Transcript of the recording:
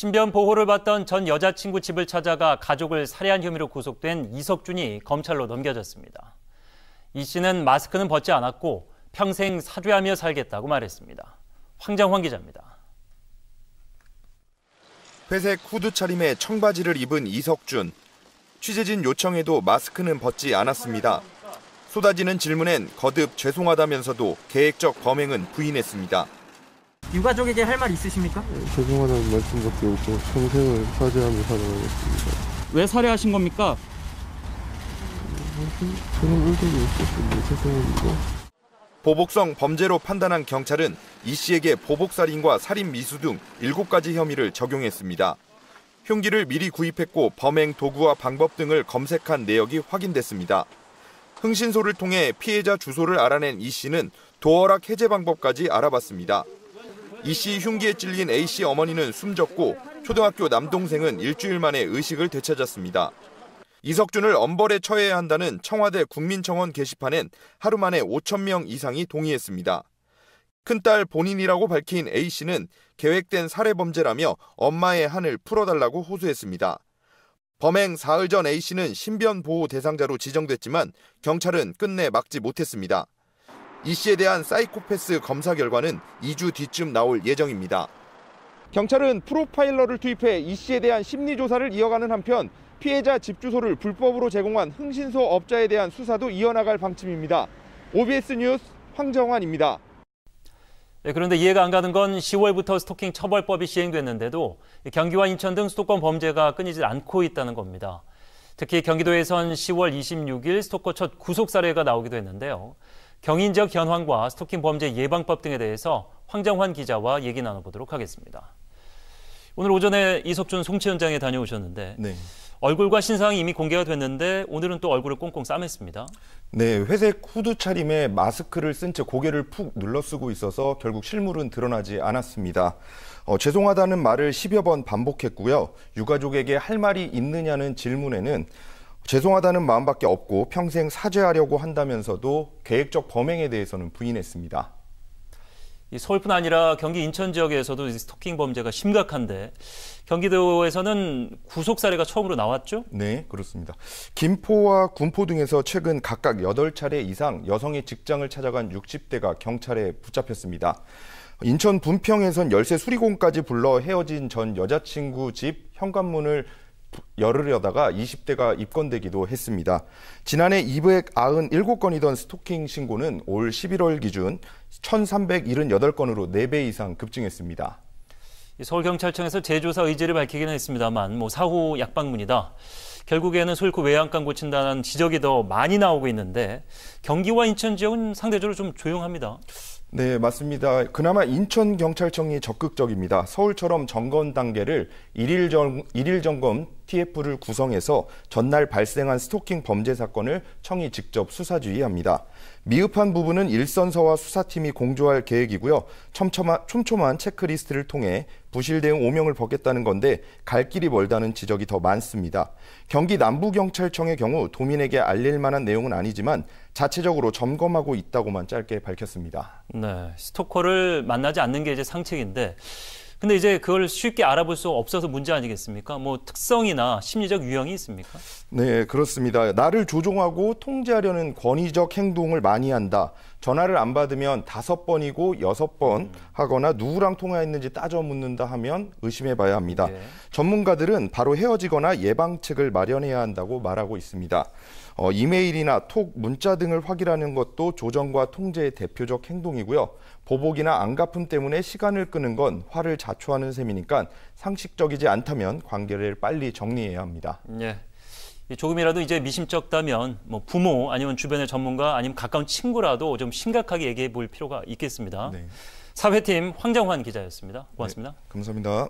신변 보호를 받던 전 여자친구 집을 찾아가 가족을 살해한 혐의로 구속된 이석준이 검찰로 넘겨졌습니다. 이 씨는 마스크는 벗지 않았고 평생 사죄하며 살겠다고 말했습니다. 황정환 기자입니다. 회색 후드 차림에 청바지를 입은 이석준. 취재진 요청에도 마스크는 벗지 않았습니다. 쏟아지는 질문엔 거듭 죄송하다면서도 계획적 범행은 부인했습니다. 유가족에게 할 말 있으십니까? 네, 죄송하다는 말씀밖에 없고 평생을 사죄하며 살아가겠습니다. 왜 살해하신 겁니까? 그런 의도도 있었군요. 죄송합니다. 보복성 범죄로 판단한 경찰은 이 씨에게 보복살인과 살인미수 등 7가지 혐의를 적용했습니다. 흉기를 미리 구입했고 범행 도구와 방법 등을 검색한 내역이 확인됐습니다. 흥신소를 통해 피해자 주소를 알아낸 이 씨는 도어락 해제 방법까지 알아봤습니다. 이씨 흉기에 찔린 A씨 어머니는 숨졌고 초등학교 남동생은 일주일 만에 의식을 되찾았습니다. 이석준을 엄벌에 처해야 한다는 청와대 국민청원 게시판엔 하루 만에 5천 명 이상이 동의했습니다. 큰딸 본인이라고 밝힌 A씨는 계획된 살해범죄라며 엄마의 한을 풀어달라고 호소했습니다. 범행 사흘 전 A씨는 신변보호 대상자로 지정됐지만 경찰은 끝내 막지 못했습니다. 이 씨에 대한 사이코패스 검사 결과는 2주 뒤쯤 나올 예정입니다. 경찰은 프로파일러를 투입해 이 씨에 대한 심리조사를 이어가는 한편 피해자 집 주소를 불법으로 제공한 흥신소 업자에 대한 수사도 이어나갈 방침입니다. OBS 뉴스 황정환입니다. 네, 그런데 이해가 안 가는 건 10월부터 스토킹 처벌법이 시행됐는데도 경기와 인천 등 수도권 범죄가 끊이질 않고 있다는 겁니다. 특히 경기도에선 10월 26일 스토커 첫 구속 사례가 나오기도 했는데요. 경인적 현황과 스토킹 범죄 예방법 등에 대해서 황정환 기자와 얘기 나눠보도록 하겠습니다. 오늘 오전에 이석준 송치현장에 다녀오셨는데 네. 얼굴과 신상이 이미 공개가 됐는데 오늘은 또 얼굴을 꽁꽁 싸맸습니다. 네, 회색 후드 차림에 마스크를 쓴 채 고개를 푹 눌러 쓰고 있어서 결국 실물은 드러나지 않았습니다. 어, 죄송하다는 말을 10여 번 반복했고요. 유가족에게 할 말이 있느냐는 질문에는 죄송하다는 마음밖에 없고 평생 사죄하려고 한다면서도 계획적 범행에 대해서는 부인했습니다. 서울뿐 아니라 경기 인천 지역에서도 스토킹 범죄가 심각한데 경기도에서는 구속 사례가 처음으로 나왔죠? 네, 그렇습니다. 김포와 군포 등에서 최근 각각 8차례 이상 여성의 직장을 찾아간 60대가 경찰에 붙잡혔습니다. 인천 분평에선 열쇠 수리공까지 불러 헤어진 전 여자친구 집 현관문을 열으여다가 20대가 입건되기도 했습니다. 지난해 297건이던 스토킹 신고는 올 11월 기준 1,378건으로 4배 이상 급증했습니다. 서울경찰청에서 재조사 의지를 밝히기는 했습니다만 뭐 사후 약방문이다. 결국에는 솔일코 외양간 고친다는 지적이 더 많이 나오고 있는데 경기와 인천 지역은 상대적으로 좀 조용합니다. 네, 맞습니다. 그나마 인천 경찰청이 적극적입니다. 서울처럼 점검 단계를 일 일일 점검 TF를 구성해서 전날 발생한 스토킹 범죄 사건을 청이 직접 수사 주의합니다. 미흡한 부분은 일선서와 수사팀이 공조할 계획이고요. 촘촘한, 촘촘한 체크리스트를 통해 부실 대응 오명을 벗겠다는 건데 갈 길이 멀다는 지적이 더 많습니다. 경기 남부경찰청의 경우 도민에게 알릴 만한 내용은 아니지만 자체적으로 점검하고 있다고만 짧게 밝혔습니다. 네, 스토커를 만나지 않는 게 이제 상책인데 근데 이제 그걸 쉽게 알아볼 수 없어서 문제 아니겠습니까? 뭐 특성이나 심리적 유형이 있습니까? 네, 그렇습니다. 나를 조종하고 통제하려는 권위적 행동을 많이 한다. 전화를 안 받으면 다섯 번이고 여섯 번 음. 하거나 누구랑 통화했는지 따져 묻는다 하면 의심해 봐야 합니다. 네. 전문가들은 바로 헤어지거나 예방책을 마련해야 한다고 말하고 있습니다. 어, 이메일이나 톡, 문자 등을 확인하는 것도 조정과 통제의 대표적 행동이고요. 보복이나 안갚음 때문에 시간을 끄는 건 화를 자초하는 셈이니까 상식적이지 않다면 관계를 빨리 정리해야 합니다. 예. 조금이라도 이제 미심쩍다면 뭐 부모 아니면 주변의 전문가 아니면 가까운 친구라도 좀 심각하게 얘기해 볼 필요가 있겠습니다. 네. 사회팀 황정환 기자였습니다. 고맙습니다. 네, 감사합니다.